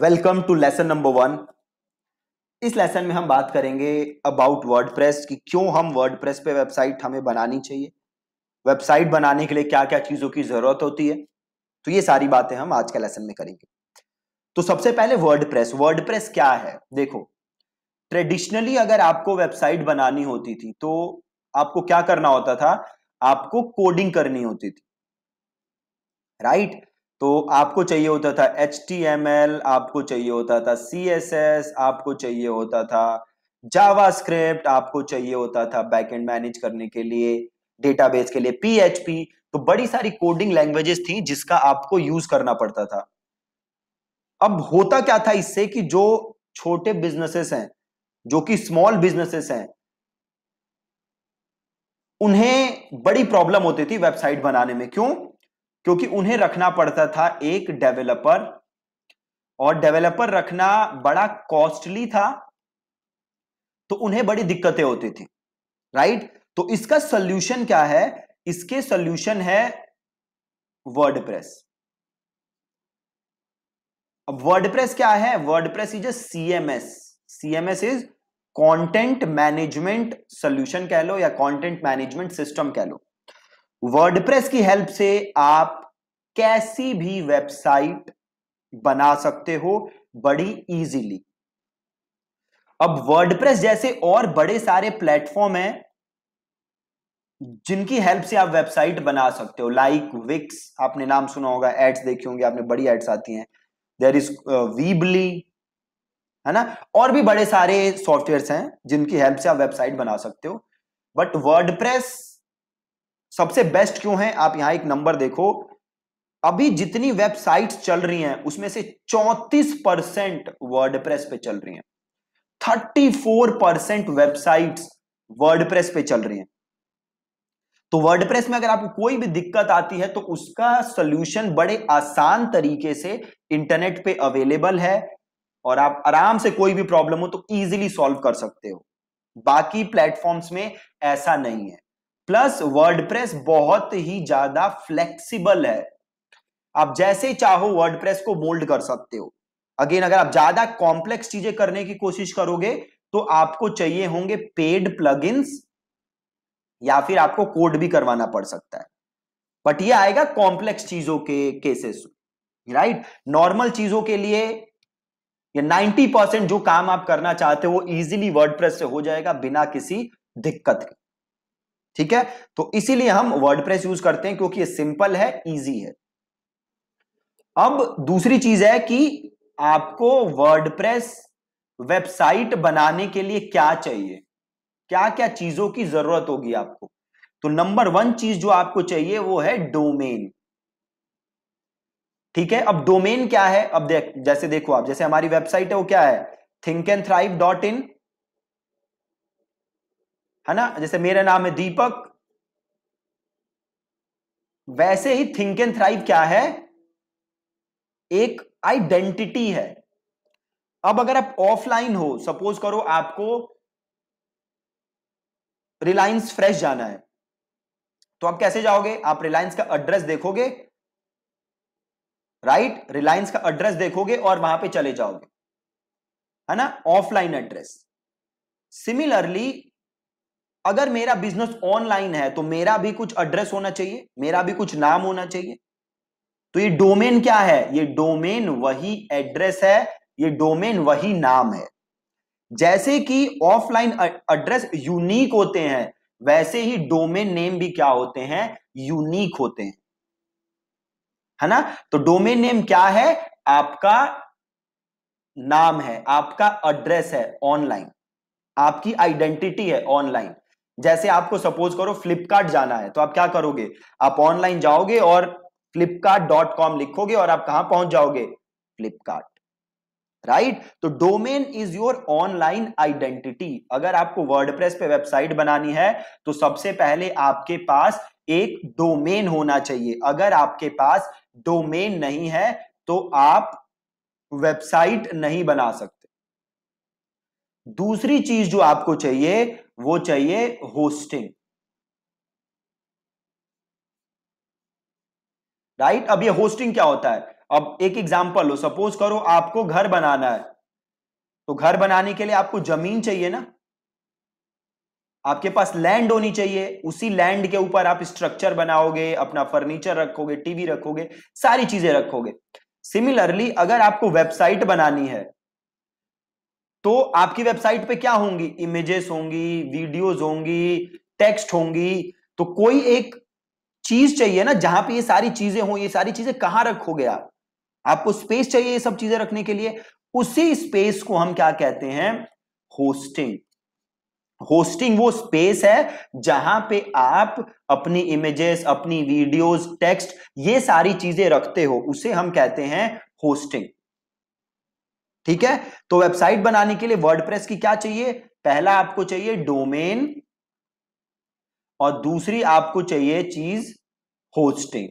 Welcome to lesson number one इस lesson में हम बात करेंगे अबाउट प्रेस की क्यों हम प्रेस पे वेबसाइट हमें बनानी चाहिए वेबसाइट बनाने के लिए क्या क्या चीज़ों की ज़रूरत होती है तो ये सारी बातें हम आज के लेसन में करेंगे तो सबसे पहले वर्ड प्रेस वर्ड प्रेस क्या है देखो ट्रेडिशनली अगर आपको वेबसाइट बनानी होती थी तो आपको क्या करना होता था आपको कोडिंग करनी होती थी राइट right? तो आपको चाहिए होता था एच आपको चाहिए होता था सी आपको चाहिए होता था जावा स्क्रिप्ट आपको चाहिए होता था बैकएंड मैनेज करने के लिए डेटाबेस के लिए पी तो बड़ी सारी कोडिंग लैंग्वेजेस थी जिसका आपको यूज करना पड़ता था अब होता क्या था इससे कि जो छोटे बिजनेसेस हैं जो कि स्मॉल बिजनेसेस हैं उन्हें बड़ी प्रॉब्लम होती थी वेबसाइट बनाने में क्यों क्योंकि उन्हें रखना पड़ता था एक डेवलपर और डेवलपर रखना बड़ा कॉस्टली था तो उन्हें बड़ी दिक्कतें होती थी राइट तो इसका सोल्यूशन क्या है इसके सोल्यूशन है वर्डप्रेस अब वर्डप्रेस क्या है WordPress is a CMS CMS is content management solution कह लो या कंटेंट मैनेजमेंट सिस्टम कह लो वर्डप्रेस की हेल्प से आप कैसी भी वेबसाइट बना सकते हो बड़ी इजीली अब वर्डप्रेस जैसे और बड़े सारे प्लेटफॉर्म हैं जिनकी हेल्प से आप वेबसाइट बना सकते हो लाइक विक्स आपने नाम सुना होगा एड्स देखे होंगे आपने बड़ी एड्स आती हैं देर इज वीबली है ना और भी बड़े सारे सॉफ्टवेयर हैं जिनकी हेल्प से आप वेबसाइट बना सकते हो बट वर्डप्रेस सबसे बेस्ट क्यों है आप यहां एक नंबर देखो अभी जितनी वेबसाइट्स चल रही हैं उसमें से 34 परसेंट वर्ड पे चल रही हैं 34 परसेंट वेबसाइट्स वर्ड पे चल रही हैं तो वर्ड में अगर आपको कोई भी दिक्कत आती है तो उसका सोल्यूशन बड़े आसान तरीके से इंटरनेट पे अवेलेबल है और आप आराम से कोई भी प्रॉब्लम हो तो इजीली सॉल्व कर सकते हो बाकी प्लेटफॉर्म्स में ऐसा नहीं है प्लस वर्डप्रेस बहुत ही ज्यादा फ्लेक्सिबल है आप जैसे चाहो वर्डप्रेस को मोल्ड कर सकते हो अगेन अगर आप ज्यादा कॉम्प्लेक्स चीजें करने की कोशिश करोगे तो आपको चाहिए होंगे पेड प्लग या फिर आपको कोड भी करवाना पड़ सकता है बट ये आएगा कॉम्प्लेक्स चीजों के केसेस राइट नॉर्मल चीजों के लिए ये 90 परसेंट जो काम आप करना चाहते हो इजिली वर्डप्रेस से हो जाएगा बिना किसी दिक्कत के ठीक है तो इसीलिए हम वर्डप्रेस यूज करते हैं क्योंकि ये सिंपल है इजी है अब दूसरी चीज है कि आपको वर्डप्रेस वेबसाइट बनाने के लिए क्या चाहिए क्या क्या चीजों की जरूरत होगी आपको तो नंबर वन चीज जो आपको चाहिए वो है डोमेन ठीक है अब डोमेन क्या है अब देख जैसे देखो आप जैसे हमारी वेबसाइट है वो क्या है think and thrive dot in है ना जैसे मेरा नाम है दीपक वैसे ही थिंक एंड थ्राइव क्या है एक आइडेंटिटी है अब अगर आप ऑफलाइन हो सपोज करो आपको रिलायंस फ्रेश जाना है तो आप कैसे जाओगे आप रिलायंस का एड्रेस देखोगे राइट right? रिलायंस का एड्रेस देखोगे और वहां पे चले जाओगे है ना ऑफलाइन एड्रेस सिमिलरली अगर मेरा बिजनेस ऑनलाइन है तो मेरा भी कुछ एड्रेस होना चाहिए मेरा भी कुछ नाम होना चाहिए तो ये डोमेन क्या है ये डोमेन वही एड्रेस है ये डोमेन वही नाम है जैसे कि ऑफलाइन एड्रेस यूनिक होते हैं वैसे ही डोमेन नेम भी क्या होते हैं यूनिक होते हैं है ना तो डोमेन नेम क्या है आपका नाम है आपका एड्रेस है ऑनलाइन आपकी आइडेंटिटी है ऑनलाइन जैसे आपको सपोज करो फ्लिपकार्ट जाना है तो आप क्या करोगे आप ऑनलाइन जाओगे और फ्लिपकार्ट लिखोगे और आप कहां पहुंच जाओगे फ्लिपकार्ट राइट right? तो domain is your online identity अगर आपको वर्डप्रेस पे वेबसाइट बनानी है तो सबसे पहले आपके पास एक डोमेन होना चाहिए अगर आपके पास डोमेन नहीं है तो आप वेबसाइट नहीं बना सकते दूसरी चीज जो आपको चाहिए वो चाहिए होस्टिंग राइट अब ये होस्टिंग क्या होता है अब एक एग्जांपल हो सपोज करो आपको घर बनाना है तो घर बनाने के लिए आपको जमीन चाहिए ना आपके पास लैंड होनी चाहिए उसी लैंड के ऊपर आप स्ट्रक्चर बनाओगे अपना फर्नीचर रखोगे टीवी रखोगे सारी चीजें रखोगे सिमिलरली अगर आपको वेबसाइट बनानी है तो आपकी वेबसाइट पे क्या होंगी इमेजेस होंगी वीडियोस होंगी टेक्स्ट होंगी तो कोई एक चीज चाहिए ना जहां पे ये सारी चीजें हो ये सारी चीजें कहां रखोगे आप आपको स्पेस चाहिए ये सब चीजें रखने के लिए उसी स्पेस को हम क्या कहते हैं होस्टिंग होस्टिंग वो स्पेस है जहां पे आप अपनी इमेजेस अपनी वीडियोस टेक्स्ट ये सारी चीजें रखते हो उसे हम कहते हैं होस्टिंग ठीक है तो वेबसाइट बनाने के लिए वर्डप्रेस की क्या चाहिए पहला आपको चाहिए डोमेन और दूसरी आपको चाहिए चीज होस्टिंग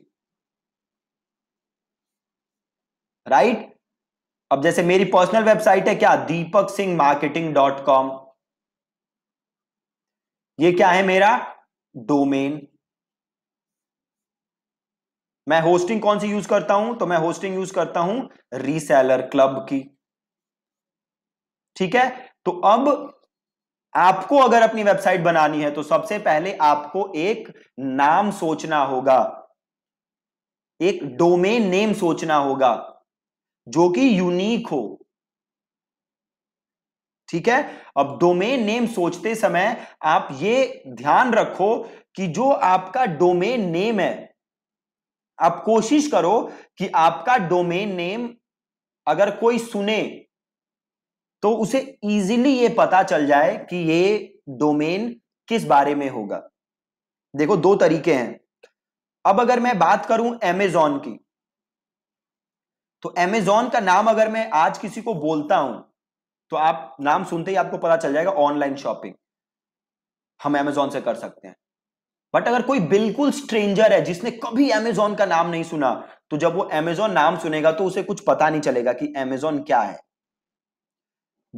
राइट अब जैसे मेरी पर्सनल वेबसाइट है क्या Deepak Singh marketing dot com ये क्या है मेरा डोमेन मैं होस्टिंग कौन सी यूज करता हूं तो मैं होस्टिंग यूज करता हूं रीसेलर क्लब की ठीक है तो अब आपको अगर अपनी वेबसाइट बनानी है तो सबसे पहले आपको एक नाम सोचना होगा एक डोमेन नेम सोचना होगा जो कि यूनिक हो ठीक है अब डोमेन नेम सोचते समय आप ये ध्यान रखो कि जो आपका डोमेन नेम है आप कोशिश करो कि आपका डोमेन नेम अगर कोई सुने तो उसे इजीली ये पता चल जाए कि ये डोमेन किस बारे में होगा देखो दो तरीके हैं अब अगर मैं बात करूं एमेजॉन की तो एमेजॉन का नाम अगर मैं आज किसी को बोलता हूं तो आप नाम सुनते ही आपको पता चल जाएगा ऑनलाइन शॉपिंग हम एमेजॉन से कर सकते हैं बट अगर कोई बिल्कुल स्ट्रेंजर है जिसने कभी अमेजोन का नाम नहीं सुना तो जब वो एमेजॉन नाम सुनेगा तो उसे कुछ पता नहीं चलेगा कि एमेजॉन क्या है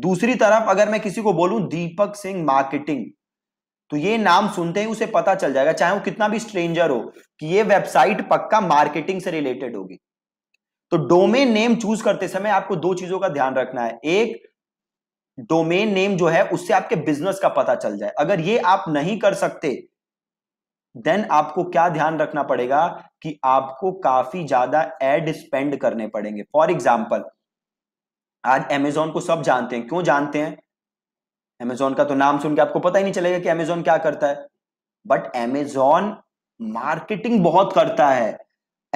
दूसरी तरफ अगर मैं किसी को बोलू दीपक सिंह मार्केटिंग तो ये नाम सुनते ही उसे पता चल जाएगा चाहे वो कितना भी स्ट्रेंजर हो कि ये वेबसाइट पक्का मार्केटिंग से रिलेटेड होगी तो डोमेन नेम चूज करते समय आपको दो चीजों का ध्यान रखना है एक डोमेन नेम जो है उससे आपके बिजनेस का पता चल जाए अगर ये आप नहीं कर सकते देन आपको क्या ध्यान रखना पड़ेगा कि आपको काफी ज्यादा एड स्पेंड करने पड़ेंगे फॉर एग्जाम्पल आज अमेजोन को सब जानते हैं क्यों जानते हैं अमेजोन का तो नाम सुन के आपको पता ही नहीं चलेगा कि अमेजोन क्या करता है बट अमेजोन मार्केटिंग बहुत करता है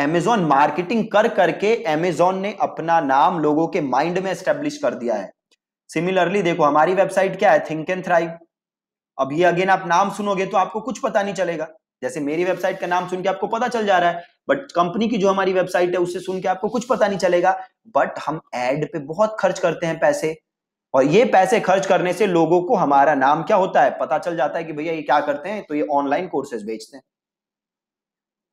अमेजोन मार्केटिंग कर करके एमेजॉन ने अपना नाम लोगों के माइंड में एस्टेब्लिश कर दिया है सिमिलरली देखो हमारी वेबसाइट क्या है थिंक एंड थ्राइव अब ये अगेन आप नाम सुनोगे तो आपको कुछ पता नहीं चलेगा जैसे मेरी वेबसाइट का नाम सुन के आपको पता चल जा रहा है बट कंपनी की जो हमारी वेबसाइट है उससे सुन के आपको कुछ पता नहीं चलेगा बट हम एड पे बहुत खर्च करते हैं पैसे और ये पैसे खर्च करने से लोगों को हमारा नाम क्या होता है पता चल जाता है कि भैया ये क्या करते हैं तो ये ऑनलाइन कोर्सेज बेचते हैं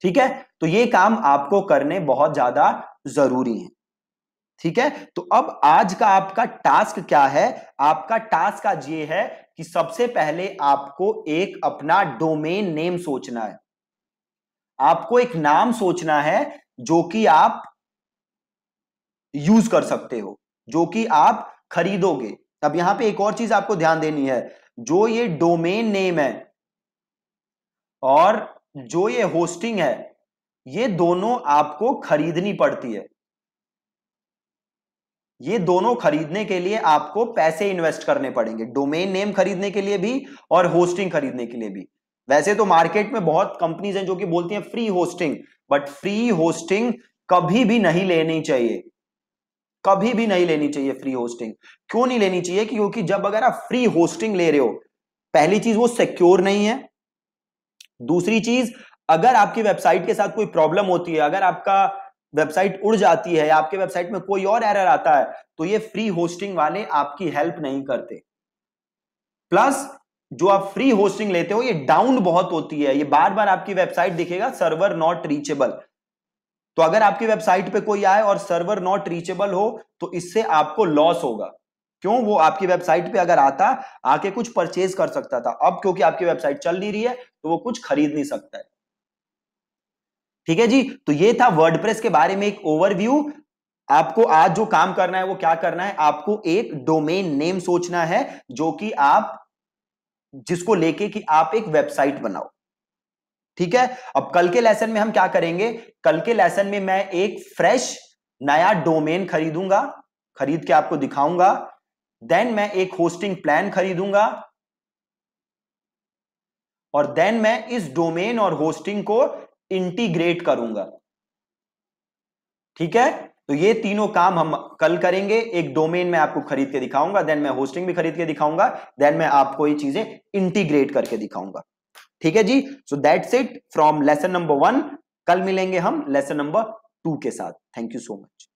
ठीक है तो ये काम आपको करने बहुत ज्यादा जरूरी है ठीक है तो अब आज का आपका टास्क क्या है आपका टास्क आज ये है कि सबसे पहले आपको एक अपना डोमेन नेम सोचना है आपको एक नाम सोचना है जो कि आप यूज कर सकते हो जो कि आप खरीदोगे अब यहां पे एक और चीज आपको ध्यान देनी है जो ये डोमेन नेम है और जो ये होस्टिंग है ये दोनों आपको खरीदनी पड़ती है ये दोनों खरीदने के लिए आपको पैसे इन्वेस्ट करने पड़ेंगे डोमेन नेम खरीदने के लिए भी और होस्टिंग खरीदने के लिए भी वैसे तो मार्केट में बहुत कंपनीज हैं जो कि बोलती हैं free hosting but free hosting कभी भी नहीं लेनी चाहिए कभी भी नहीं लेनी चाहिए फ्री होस्टिंग क्यों नहीं लेनी चाहिए क्योंकि जब अगर आप फ्री होस्टिंग ले रहे हो पहली चीज वो सिक्योर नहीं है दूसरी चीज अगर आपकी वेबसाइट के साथ कोई प्रॉब्लम होती है अगर आपका वेबसाइट उड़ जाती है या आपके वेबसाइट में कोई और एरर आता है तो ये फ्री होस्टिंग वाले आपकी हेल्प नहीं करते प्लस जो आप फ्री होस्टिंग लेते हो ये डाउन बहुत होती है ये बार बार आपकी वेबसाइट दिखेगा सर्वर नॉट रीचेबल तो अगर आपकी वेबसाइट पे कोई आए और सर्वर नॉट रीचेबल हो तो इससे आपको लॉस होगा क्यों वो आपकी वेबसाइट पे अगर आता आके कुछ परचेज कर सकता था अब क्योंकि आपकी वेबसाइट चल नहीं रही है तो वो कुछ खरीद नहीं सकता है ठीक है जी तो ये था वर्डप्रेस के बारे में एक ओवरव्यू आपको आज जो काम करना है वो क्या करना है आपको एक डोमेन नेम सोचना है जो कि आप जिसको लेके कि आप एक वेबसाइट बनाओ ठीक है अब कल के लेसन में हम क्या करेंगे कल के लेसन में मैं एक फ्रेश नया डोमेन खरीदूंगा खरीद के आपको दिखाऊंगा देन मैं एक होस्टिंग प्लान खरीदूंगा और देन मैं इस डोमेन और होस्टिंग को इंटीग्रेट करूंगा ठीक है तो ये तीनों काम हम कल करेंगे एक डोमेन में आपको खरीद के दिखाऊंगा देन मैं होस्टिंग भी खरीद के दिखाऊंगा देन मैं आपको ये चीजें इंटीग्रेट करके दिखाऊंगा ठीक है जी so that's it from lesson number one कल मिलेंगे हम लेसन नंबर टू के साथ थैंक यू सो मच